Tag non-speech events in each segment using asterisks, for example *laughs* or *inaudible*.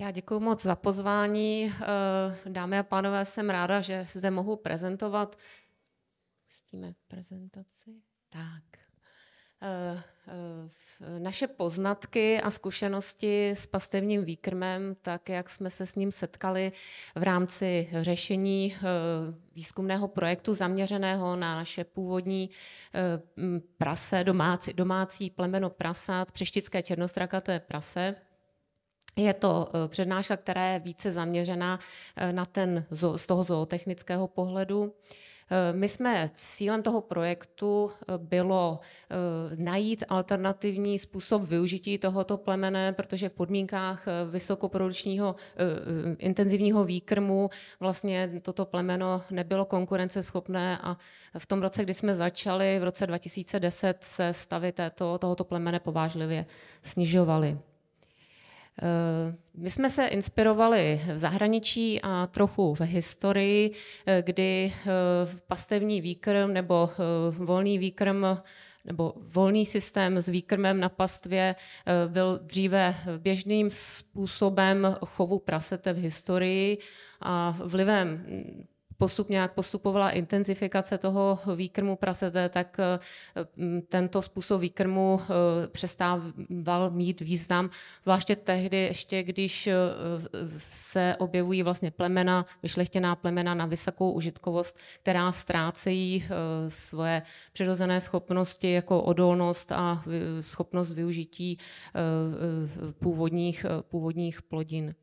Já děkuji moc za pozvání. Eh, dámy a pánové, jsem ráda, že zde mohu prezentovat. Pustíme prezentaci. Tak. Eh, eh, naše poznatky a zkušenosti s pastevním výkrmem, tak jak jsme se s ním setkali v rámci řešení výzkumného projektu zaměřeného na naše původní prase, domácí, domácí plemeno prasat, přeštické černostrakaté prase, je to eh, přednáška, která je více zaměřená eh, na ten, z toho zootechnického pohledu. Eh, my jsme cílem toho projektu bylo najít alternativní způsob využití tohoto plemene, protože v podmínkách vysokoprodučního intenzivního výkrmu vlastně toto plemeno nebylo konkurenceschopné a v tom roce, kdy jsme začali, v roce 2010 se stavy této, tohoto plemene povážlivě snižovaly. Eh, my jsme se inspirovali v zahraničí a trochu v historii, eh, kdy eh, pastevní výkrm nebo volný výkrm nebo volný systém s výkrmem na pastvě byl dříve běžným způsobem chovu prasete v historii a vlivem postup nějak postupovala intenzifikace toho výkrmu prasete, tak eh, tento způsob výkrmu eh, přestával mít význam, zvláště tehdy ještě, když eh, se objevují vlastně plemena, vyšlechtěná plemena na vysokou užitkovost, která ztrácejí svoje přirozené schopnosti jako odolnost a schopnost využití původních, původních plodin.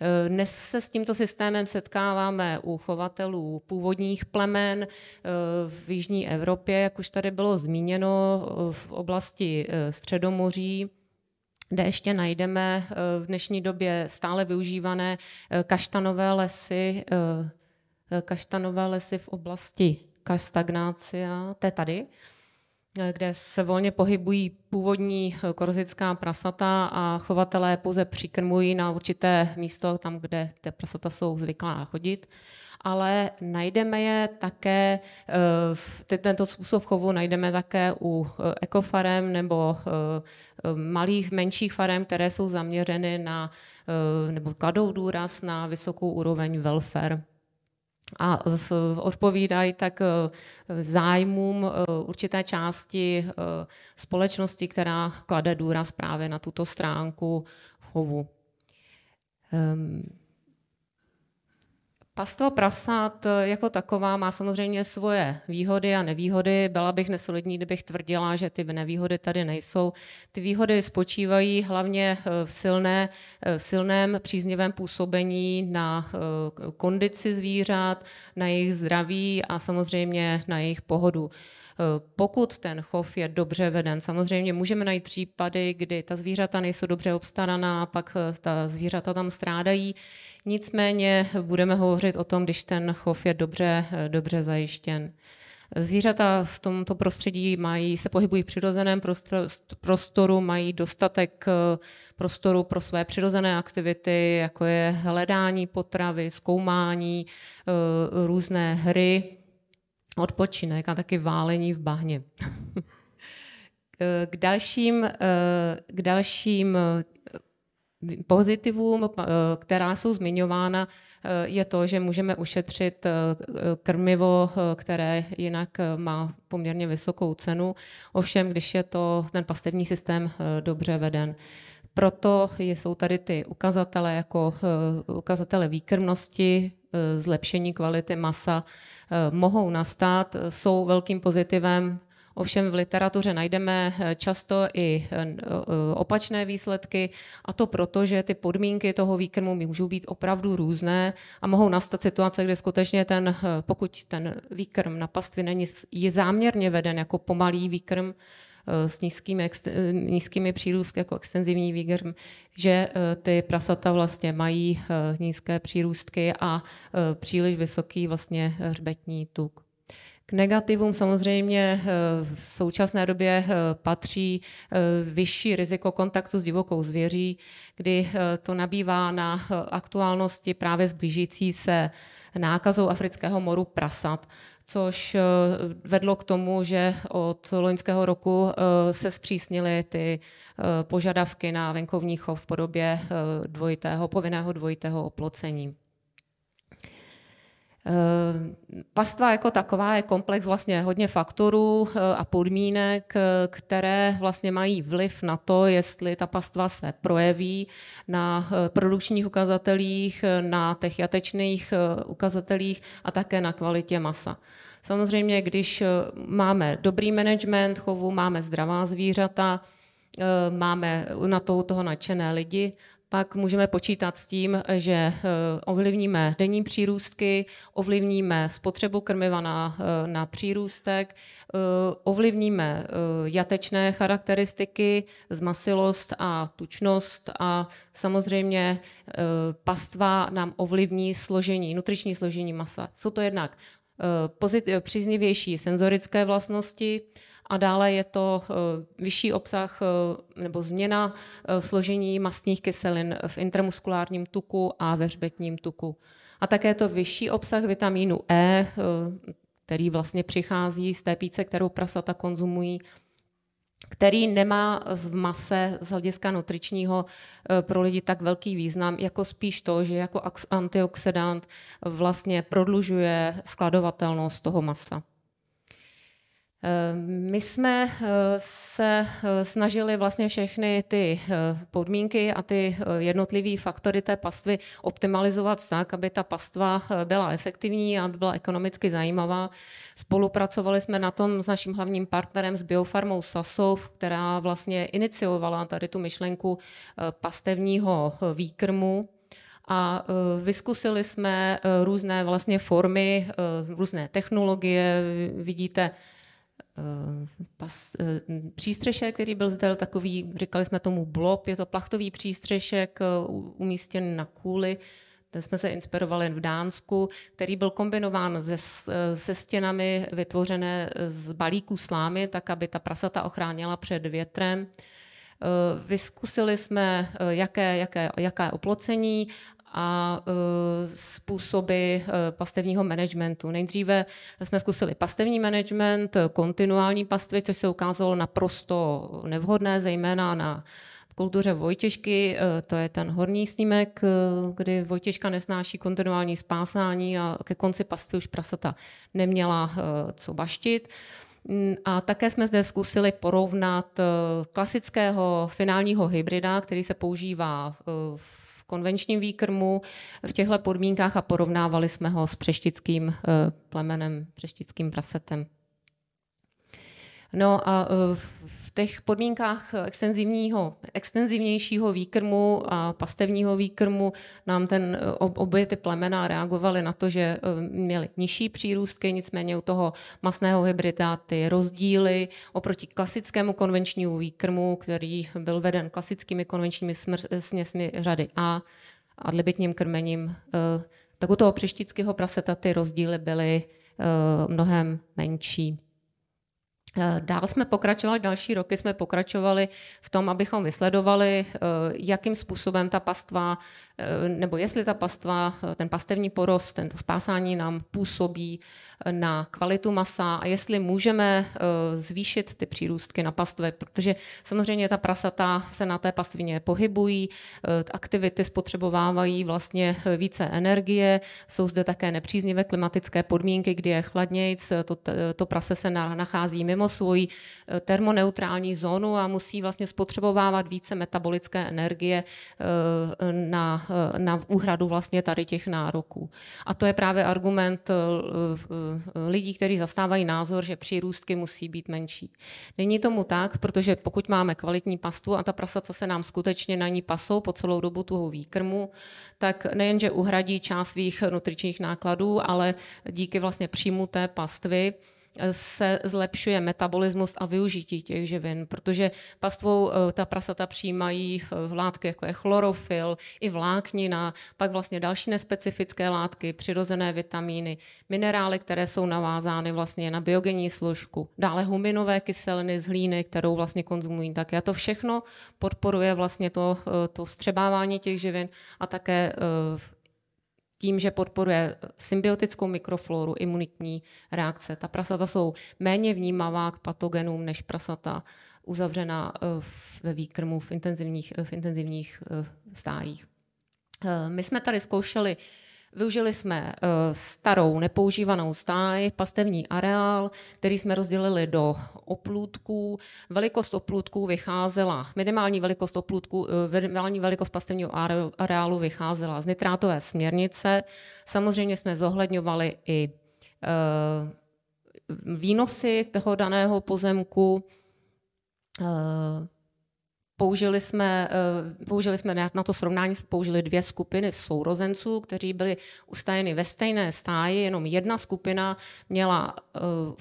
Eh, dnes se s tímto systémem setkáváme u chovatelů původních plemen eh, v Jižní Evropě, jak už tady bylo zmíněno, eh, v oblasti Středomoří kde ještě najdeme v dnešní době stále využívané kaštanové lesy, kaštanové lesy v oblasti Kastagnácia, to je tady, Eh, kde se volně pohybují původní eh, korzická prasata a chovatelé pouze přikrmují na určité místo, tam, kde ty prasata jsou zvyklá chodit. Ale najdeme je také, eh, tento způsob chovu najdeme také u ekofarem nebo malých, menších farem, které jsou zaměřeny na, nebo kladou důraz na vysokou úroveň welfare a odpovídají tak eh, zájmům eh, určité části eh, společnosti, která klade důraz právě na tuto stránku chovu. Ehm, Pastva prasat eh, jako taková má samozřejmě svoje výhody a nevýhody. Byla bych nesolidní, kdybych tvrdila, že ty nevýhody tady nejsou. Ty výhody spočívají hlavně eh, v, silné, eh, v silném příznivém působení na kondici zvířat, na jejich zdraví a samozřejmě na jejich pohodu. Eh, pokud ten chov je dobře veden. Samozřejmě můžeme najít případy, kdy ta zvířata nejsou dobře obstaraná, pak eh, ta zvířata tam strádají. Nicméně budeme hovořit o tom, když ten chov je dobře, eh, dobře zajištěn. Zvířata v tomto prostředí mají, se pohybují v přirozeném prostoru, mají dostatek prostoru pro své přirozené aktivity, jako je hledání potravy, zkoumání, různé hry, odpočinek a taky válení v bahně. *laughs* k dalším, eh, k dalším eh, pozitivům, eh, která jsou zmiňována, je to, že můžeme ušetřit krmivo, které jinak má poměrně vysokou cenu, ovšem když je to ten pastevní systém dobře veden. Proto jsou tady ty ukazatele jako ukazatele výkrmnosti, E, zlepšení kvality masa e, mohou nastat, jsou velkým pozitivem. Ovšem v literatuře najdeme e, často i opačné výsledky a to proto, že ty podmínky toho výkrmu můžou být opravdu různé a mohou nastat situace, kde skutečně ten, pokud ten výkrm na pastvě není je záměrně veden jako pomalý výkrm, Eh, s nízkými, eh, nízkými přírůstky, jako extenzivní výgrm, že eh, ty prasata vlastně mají nízké přírůstky a příliš vysoký vlastně hřbetní tuk. K negativům samozřejmě v současné době patří vyšší riziko kontaktu s divokou zvěří, kdy to nabývá na aktuálnosti právě zblížící se nákazou afrického moru prasat což eh, vedlo k tomu, že od loňského roku eh, se zpřísnily ty eh, požadavky na venkovní chov v podobě dvojitého, povinného dvojitého oplocení. Eh, pastva jako taková je komplex vlastně hodně faktorů eh, a podmínek, eh, které vlastně mají vliv na to, jestli ta pastva se projeví na produkčních ukazatelích, na těch jatečných ukazatelích a také na kvalitě masa. Samozřejmě, když máme dobrý management chovu, máme zdravá zvířata, máme na to toho nadšené lidi, pak můžeme počítat s tím, že eh, ovlivníme denní přírůstky, ovlivníme spotřebu krmiva na, eh, na přírůstek, eh, ovlivníme jatečné charakteristiky, zmasilost a tučnost a samozřejmě pastva nám ovlivní složení, nutriční složení masa. Jsou to jednak příznivější senzorické vlastnosti, a dále je to eh, vyšší obsah eh, nebo změna eh, složení mastných kyselin v intramuskulárním tuku a ve hřbetním tuku. A také to vyšší obsah vitamínu E, který vlastně přichází z té píce, kterou prasata konzumují, který nemá v mase z hlediska nutričního pro lidi tak velký význam, jako spíš to, že jako antioxidant vlastně prodlužuje skladovatelnost toho masa. Ehm, my jsme eh, se eh, snažili vlastně všechny ty eh, podmínky a ty jednotlivé faktory té pastvy optimalizovat tak, aby ta pastva byla efektivní, aby byla ekonomicky zajímavá. Spolupracovali jsme na tom s naším hlavním partnerem, s biofarmou Sasov, která vlastně iniciovala tady tu myšlenku pastevního výkrmu a vyskusili jsme různé vlastně formy, různé technologie. Vidíte pas, eh, přístřešek, který byl zde takový, říkali jsme tomu blob, je to plachtový přístřešek eh, umístěn na kůli, ten jsme se inspirovali v Dánsku, který byl kombinován se, eh, se stěnami vytvořené z balíků slámy, tak aby ta prasata ochránila před větrem. Vyskusili jsme, jaké, jaké, jaké oplocení a e, způsoby e, pastevního managementu. Nejdříve jsme zkusili pastevní management, kontinuální pastvy, což se ukázalo naprosto nevhodné, zejména na v kultuře Vojtěžky, e, to je ten horní snímek, kdy Vojtěžka nesnáší kontinuální spásání a ke konci pastvy už prasata neměla co baštit. Mm, a také jsme zde zkusili porovnat klasického finálního hybrida, který se používá v konvenčním výkrmu v těchto podmínkách a porovnávali jsme ho s přeštickým eh, plemenem, přeštickým prasetem. No a eh, těch podmínkách extenzivního, extenzivnějšího výkrmu a pastevního výkrmu nám ten, obě ty plemena reagovaly na to, že e, měly nižší přírůstky, nicméně u toho masného hybrida ty rozdíly oproti klasickému konvenčnímu výkrmu, který byl veden klasickými konvenčními smr- směsmi řady A a libitním krmením, e, tak u toho přeštického praseta ty rozdíly byly e, mnohem menší. Eh, dál jsme pokračovali, další roky jsme pokračovali v tom, abychom vysledovali, eh, jakým způsobem ta pastva, eh, nebo jestli ta pastva, ten pastevní porost, tento spásání nám působí na kvalitu masa a jestli můžeme eh, zvýšit ty přírůstky na pastve, protože samozřejmě ta prasata se na té pastvině pohybují, eh, aktivity spotřebovávají vlastně eh, více energie, jsou zde také nepříznivé klimatické podmínky, kdy je chladnějc, to, to prase se nachází mimo svoji termoneutrální zónu a musí vlastně spotřebovávat více metabolické energie na, na úhradu vlastně tady těch nároků. A to je právě argument Eh, lidí, kteří zastávají názor, že přírůstky musí být menší. Není tomu tak, protože pokud máme kvalitní pastvu a ta prasata se nám skutečně na ní pasou po celou dobu toho výkrmu, tak nejenže uhradí část svých nutričních nákladů, ale díky vlastně příjmu té pastvy se zlepšuje metabolismus a využití těch živin, protože pastvou eh, ta prasata přijímají eh, látky, jako je chlorofil, i vláknina, pak vlastně další nespecifické látky, přirozené vitamíny, minerály, které jsou navázány vlastně na biogenní složku, dále huminové kyseliny z hlíny, kterou vlastně konzumují také. A to všechno podporuje vlastně to, eh, to střebávání těch živin a také tím, že podporuje symbiotickou mikrofloru imunitní reakce. Ta prasata jsou méně vnímavá k patogenům než prasata uzavřená eh, ve výkrmu v intenzivních, eh, v intenzivních eh, stájích. My jsme tady zkoušeli Využili jsme eh, starou, nepoužívanou stáj, pastevní areál, který jsme rozdělili do oplůdků. Velikost oplůdků vycházela, minimální velikost oplůdků, eh, minimální velikost pastevního areálu vycházela z nitrátové směrnice. Samozřejmě jsme zohledňovali i eh, výnosy toho daného pozemku, Použili jsme, eh, použili jsme na to srovnání použili dvě skupiny sourozenců, kteří byli ustajeni ve stejné stáji, jenom jedna skupina měla eh,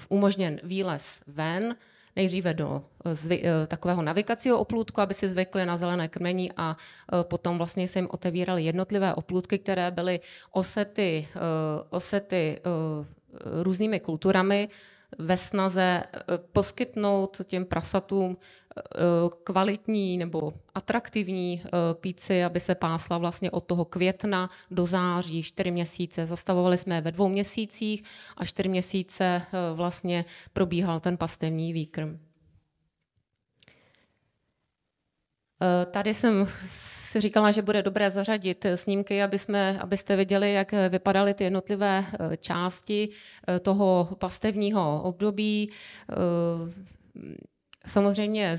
umožněn výlez ven, nejdříve do eh, zvy, takového navigacího oplůdku, aby si zvykli na zelené krmení a potom vlastně se jim otevíraly jednotlivé oplůdky, které byly osety, osety různými kulturami ve snaze poskytnout těm prasatům Eh, kvalitní nebo atraktivní eh, píci, aby se pásla vlastně od toho května do září, čtyři měsíce. Zastavovali jsme ve dvou měsících a čtyři měsíce eh, vlastně probíhal ten pastevní výkrm. Tady jsem si říkala, že bude dobré zařadit snímky, aby jsme, abyste viděli, jak vypadaly ty jednotlivé části toho pastevního období Samozřejmě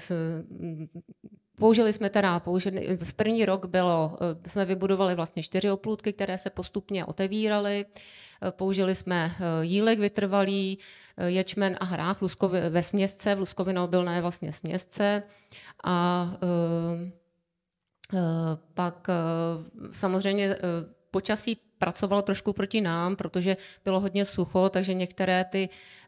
použili jsme teda, použili, v první rok bylo, eh, jsme vybudovali vlastně čtyři oplůdky, které se postupně otevíraly, eh, použili jsme eh, jílek vytrvalý, ječmen a hrách luskovi, ve směsce, v luskovinoobilné vlastně směsce a pak samozřejmě počasí pracovalo trošku proti nám, protože bylo hodně sucho, takže některé ty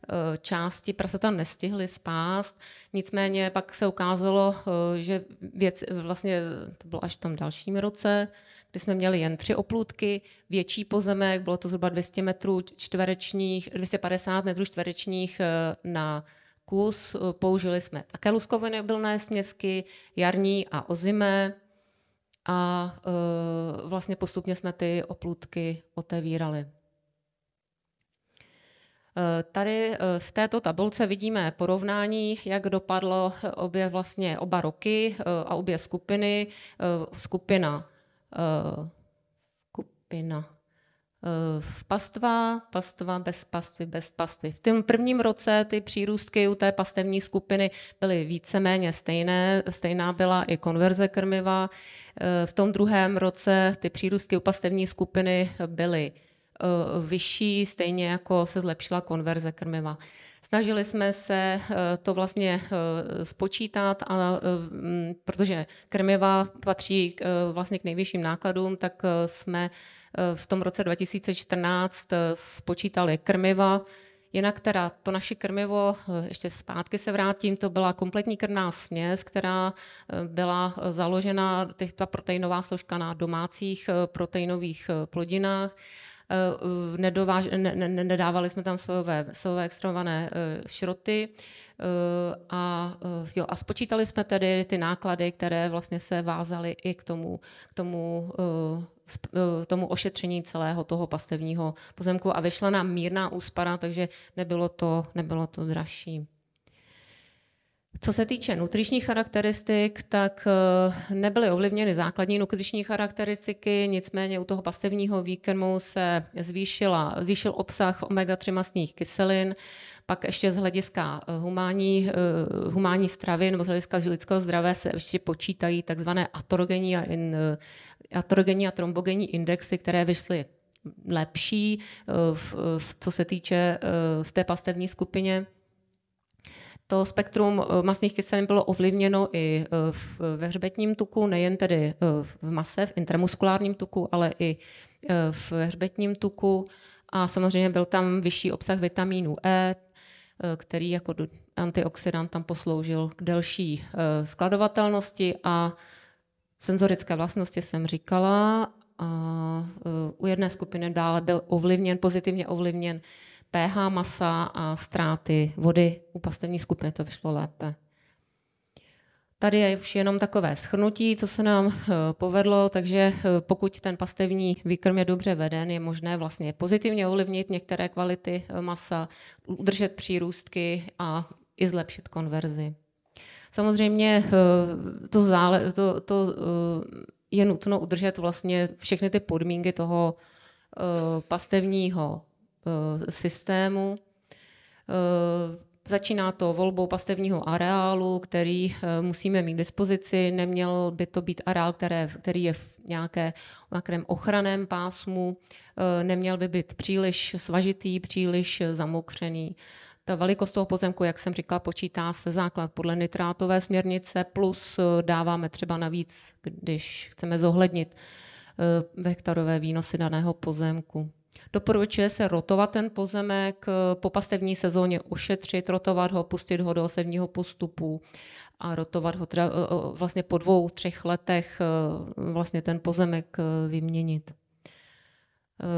eh, části tam nestihly spást. Nicméně pak se ukázalo, eh, že věc, eh, vlastně to bylo až v tom dalším roce, kdy jsme měli jen tři oplůdky, větší pozemek, bylo to zhruba 200 metrů čtverečních, 250 metrů čtverečních na kus. Použili jsme také luskovinné směsky, jarní a ozimé a e, vlastně postupně jsme ty oplutky otevírali. E, tady e, v této tabulce vidíme porovnání, jak dopadlo obě vlastně oba roky a obě skupiny. Skupina, skupina Eh, v pastva, pastva bez pastvy, bez pastvy. V tom prvním roce ty přírůstky u té pastevní skupiny byly víceméně stejné, stejná byla i konverze krmiva. Eh, v tom druhém roce ty přírůstky u pastevní skupiny byly eh, vyšší, stejně jako se zlepšila konverze krmiva. Snažili jsme se to vlastně spočítat, a, protože krmiva patří vlastně k nejvyšším nákladům, tak jsme Eh, v tom roce 2014 eh, spočítali krmiva, Jinak teda to naše krmivo, eh, ještě zpátky se vrátím, to byla kompletní krmná směs, která byla založena, ta proteinová složka na domácích proteinových plodinách. Nedováž, ne, ne, nedávali jsme tam sojové, sojové extrahované šroty a, jo, a spočítali jsme tedy ty náklady, které vlastně se vázaly i k tomu, k tomu Eh, tomu ošetření celého toho pastevního pozemku a vyšla nám mírná úspara, takže nebylo to, nebylo to dražší. Co se týče nutričních charakteristik, tak eh, nebyly ovlivněny základní nutriční charakteristiky, nicméně u toho pasivního výkrmu se zvýšila, zvýšil obsah omega-3 masných kyselin, pak ještě z hlediska eh, humánní, eh, humánní stravy nebo z hlediska lidského zdravé se ještě počítají takzvané atorgenní a, in, eh, atorgenní a trombogenní indexy, které vyšly lepší, v, v, co se týče v té pastevní skupině. To spektrum masných kyselin bylo ovlivněno i v, ve hřbetním tuku, nejen tedy v mase, v intramuskulárním tuku, ale i v hřbetním tuku. A samozřejmě byl tam vyšší obsah vitamínu E, Eh, který jako antioxidant tam posloužil k delší eh, skladovatelnosti a senzorické vlastnosti jsem říkala a eh, u jedné skupiny dále byl ovlivněn, pozitivně ovlivněn pH masa a ztráty vody. U pastevní skupiny to vyšlo lépe. Tady je už jenom takové schrnutí, co se nám eh, povedlo, takže eh, pokud ten pastevní výkrm je dobře veden, je možné vlastně pozitivně ovlivnit některé kvality eh, masa, udržet přírůstky a i zlepšit konverzi. Samozřejmě to, zále, to, to je nutno udržet vlastně všechny ty podmínky toho pastevního systému. Začíná to volbou pastevního areálu, který eh, musíme mít k dispozici. Neměl by to být areál, které, který je v nějaké, nějakém ochraném pásmu, eh, neměl by být příliš svažitý, příliš zamokřený. Ta velikost toho pozemku, jak jsem říkala, počítá se základ podle nitrátové směrnice, plus eh, dáváme třeba navíc, když chceme zohlednit vektorové výnosy daného pozemku. Doporučuje se rotovat ten pozemek, po pastevní sezóně ošetřit, rotovat ho, pustit ho do osevního postupu a rotovat ho teda eh, eh, vlastně po dvou, třech letech eh, vlastně ten pozemek vyměnit.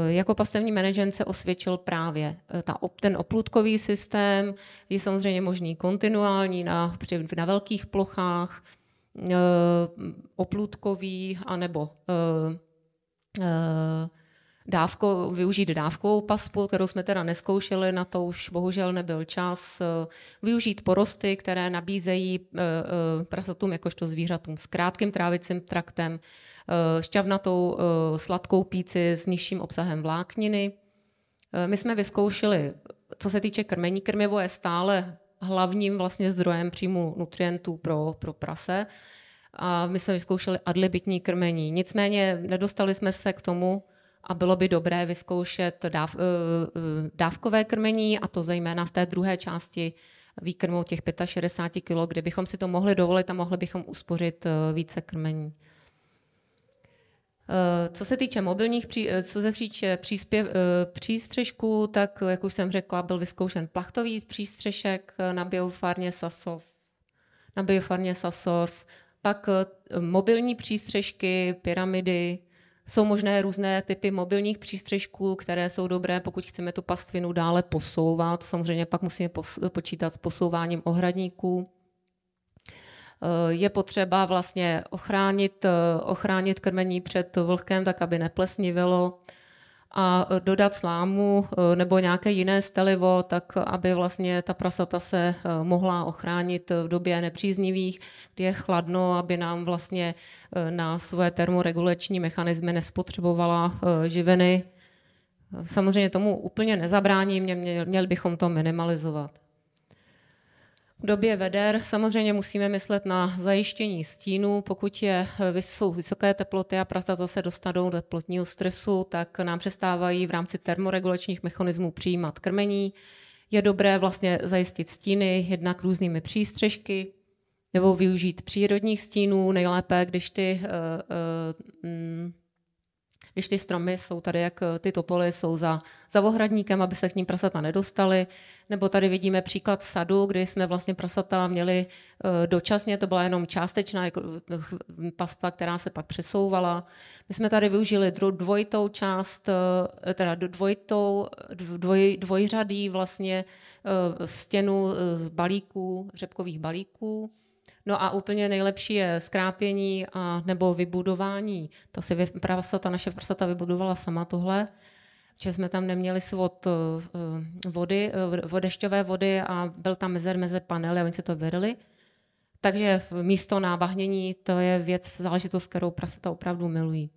Jako pastevní manažer se osvědčil právě ta, ten oplutkový systém, je samozřejmě možný kontinuální na, na velkých plochách, oplutkový anebo dávko, využít dávkovou paspu, kterou jsme teda neskoušeli, na to už bohužel nebyl čas, eh, využít porosty, které nabízejí eh, eh, prasatům jakožto zvířatům s krátkým trávicím traktem, šťavnatou sladkou píci s nižším obsahem vlákniny. My jsme vyzkoušeli, co se týče krmení, krmivo je stále hlavním vlastně zdrojem příjmu nutrientů pro, pro prase a my jsme vyzkoušeli adlibitní krmení. Nicméně nedostali jsme se k tomu, a bylo by dobré vyzkoušet dáv, eh, eh, dávkové krmení a to zejména v té druhé části výkrmu těch 65 kg, kde bychom si to mohli dovolit a mohli bychom uspořit eh, více krmení. Co se týče mobilních, co se týče příspěv, přístřežků, tak jak už jsem řekla, byl vyzkoušen plachtový přístřešek na biofarně Sasov. Na biofarně Sasov. Pak mobilní přístřežky, pyramidy, jsou možné různé typy mobilních přístřežků, které jsou dobré, pokud chceme tu pastvinu dále posouvat. Samozřejmě pak musíme počítat s posouváním ohradníků. Eh, je potřeba vlastně ochránit, eh, ochránit krmení před vlhkem, tak aby neplesnivilo a dodat slámu e, nebo nějaké jiné stelivo, tak aby vlastně ta prasata se e, mohla ochránit v době nepříznivých, kdy je chladno, aby nám vlastně e, na své termoregulační mechanismy nespotřebovala živiny. Samozřejmě tomu úplně nezabráním, měli bychom to minimalizovat. V době veder samozřejmě musíme myslet na zajištění stínu. Pokud je, jsou vysoké teploty a prasta se dostanou do teplotního stresu, tak nám přestávají v rámci termoregulačních mechanismů přijímat krmení. Je dobré vlastně zajistit stíny jednak různými přístřežky, nebo využít přírodních stínů, nejlépe, když ty uh, uh, když ty stromy jsou tady, jak eh, ty topoly jsou za, za ohradníkem, aby se k ním prasata nedostaly. Nebo tady vidíme příklad sadu, kdy jsme vlastně prasata měli eh, dočasně, to byla jenom částečná jako, eh, pasta, která se pak přesouvala. My jsme tady využili dvojitou část, teda dvojitou, dvoj, dvojřadý vlastně stěnu balíků, řepkových balíků. No a úplně nejlepší je skrápění a, nebo vybudování. To si prasata, ta naše prasata vybudovala sama tohle že jsme tam neměli svod eh, eh, vody, eh, vodešťové vody a byl tam mezer mezi panely a oni se to vyrili. Takže místo návahnění to je věc, záležitost, kterou prasata opravdu milují.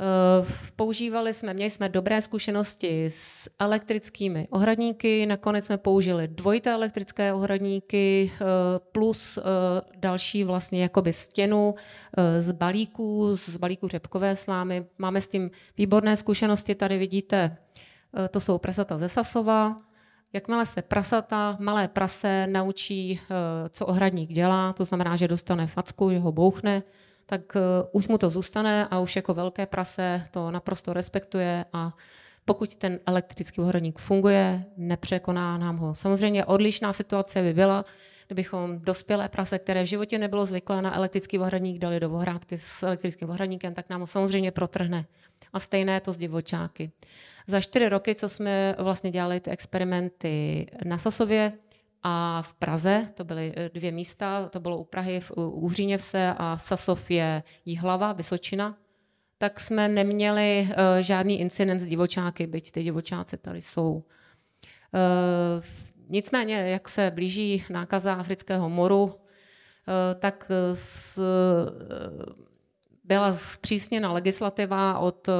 Eh, používali jsme, měli jsme dobré zkušenosti s elektrickými ohradníky, nakonec jsme použili dvojité elektrické ohradníky eh, plus eh, další vlastně jakoby stěnu z balíků, z balíků řepkové slámy. Máme s tím výborné zkušenosti, tady vidíte, to jsou prasata ze Sasova. Jakmile se prasata, malé prase naučí, co ohradník dělá, to znamená, že dostane facku, že ho bouchne, tak eh, už mu to zůstane a už jako velké prase to naprosto respektuje a pokud ten elektrický ohradník funguje, nepřekoná nám ho. Samozřejmě odlišná situace by byla, kdybychom dospělé prase, které v životě nebylo zvyklé na elektrický ohradník, dali do ohrádky s elektrickým ohradníkem, tak nám ho samozřejmě protrhne. A stejné to s divočáky. Za čtyři roky, co jsme vlastně dělali ty experimenty na Sasově, a v Praze, to byly eh, dvě místa, to bylo u Prahy, v Úhříněvse a Sasov je Jihlava, Vysočina, tak jsme neměli uh, žádný incident s divočáky, byť ty divočáci tady jsou. Uh, nicméně, jak se blíží nákaza afrického moru, uh, tak s, byla zpřísněna legislativa od eh,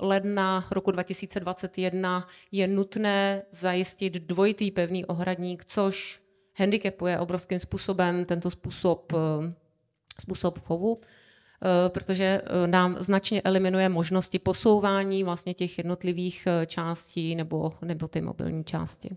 ledna roku 2021, je nutné zajistit dvojitý pevný ohradník, což handicapuje obrovským způsobem tento způsob, eh, způsob chovu, eh, protože nám značně eliminuje možnosti posouvání vlastně těch jednotlivých částí nebo, nebo ty mobilní části.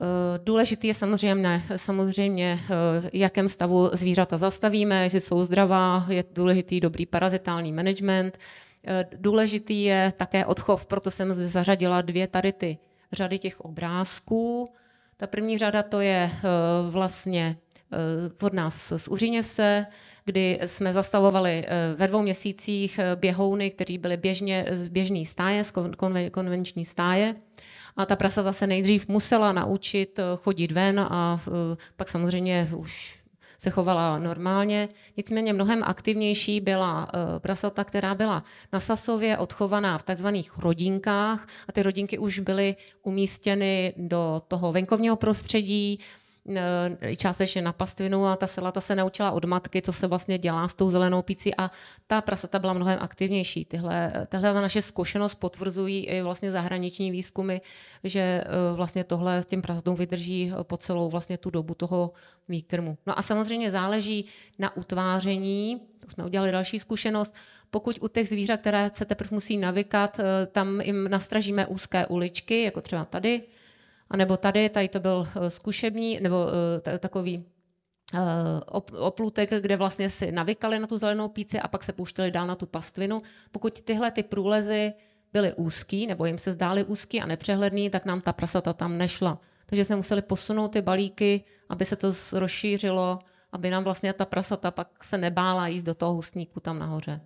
Eh, důležitý je samozřejmě, samozřejmě, eh, jakém stavu zvířata zastavíme, jestli jsou zdravá, je důležitý dobrý parazitální management. Eh, důležitý je také odchov, proto jsem zde zařadila dvě tady ty řady těch obrázků. Ta první řada to je vlastně od nás z Uříněvce, kdy jsme zastavovali ve dvou měsících běhouny, které byly běžně, běžný stáje, konvenční stáje a ta prasa se nejdřív musela naučit eh, chodit ven a eh, pak samozřejmě už se chovala normálně. Nicméně mnohem aktivnější byla eh, prasata, která byla na Sasově odchovaná v takzvaných rodinkách a ty rodinky už byly umístěny do toho venkovního prostředí, E, částečně na pastvinu a ta selata se naučila od matky, co se vlastně dělá s tou zelenou pící a ta prasata byla mnohem aktivnější. Tyhle, tahle naše zkušenost potvrzují i vlastně zahraniční výzkumy, že e, vlastně tohle s tím prasatům vydrží e, po celou vlastně tu dobu toho výkrmu. No a samozřejmě záleží na utváření, to jsme udělali další zkušenost, pokud u těch zvířat, které se teprve musí navykat, tam jim nastražíme úzké uličky, jako třeba tady, a nebo tady, tady to byl eh, zkušební, nebo eh, takový eh, oplutek, kde vlastně si navykali na tu zelenou píci a pak se pouštěli dál na tu pastvinu. Pokud tyhle ty průlezy byly úzký, nebo jim se zdály úzký a nepřehledný, tak nám ta prasata tam nešla. Takže jsme museli posunout ty balíky, aby se to rozšířilo, aby nám vlastně ta prasata pak se nebála jíst do toho hustníku tam nahoře.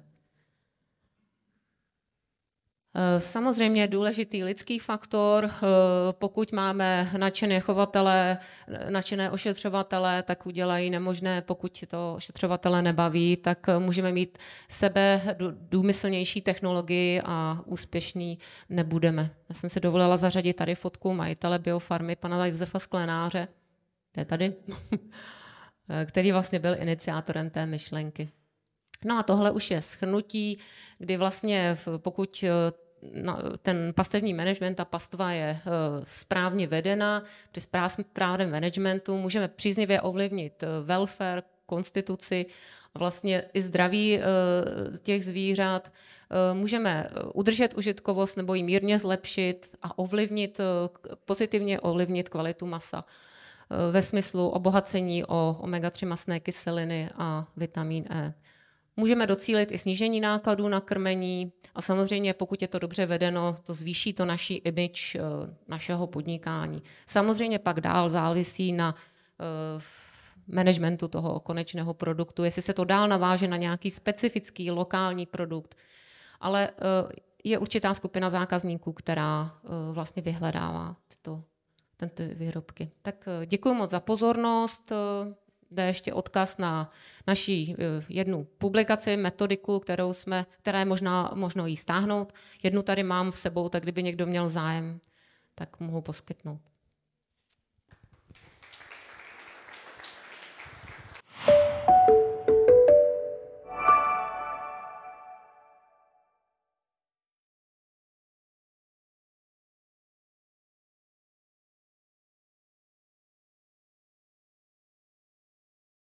Eh, samozřejmě důležitý lidský faktor. Eh, pokud máme nadšené chovatele, eh, nadšené ošetřovatele, tak udělají nemožné. Pokud to ošetřovatele nebaví, tak můžeme mít sebe důmyslnější technologii a úspěšný nebudeme. Já jsem si dovolila zařadit tady fotku majitele biofarmy, pana Josefa Sklenáře, to je tady, *laughs* který vlastně byl iniciátorem té myšlenky. No a tohle už je schrnutí, kdy vlastně pokud eh, ten pastevní management, ta pastva je eh, správně vedena, při správném managementu můžeme příznivě ovlivnit eh, welfare, konstituci vlastně i zdraví těch zvířat. Můžeme udržet užitkovost nebo ji mírně zlepšit a ovlivnit, pozitivně ovlivnit kvalitu masa ve smyslu obohacení o omega-3 masné kyseliny a vitamin E. Můžeme docílit i snížení nákladů na krmení a samozřejmě, pokud je to dobře vedeno, to zvýší to naší image eh, našeho podnikání. Samozřejmě pak dál závisí na eh, managementu toho konečného produktu, jestli se to dál naváže na nějaký specifický lokální produkt, ale eh, je určitá skupina zákazníků, která vlastně vyhledává tyto, tyto výrobky. Tak děkuji moc za pozornost jde ještě odkaz na naší eh, jednu publikaci, metodiku, kterou jsme, které možná, možno jí stáhnout. Jednu tady mám v sebou, tak kdyby někdo měl zájem, tak mohu poskytnout.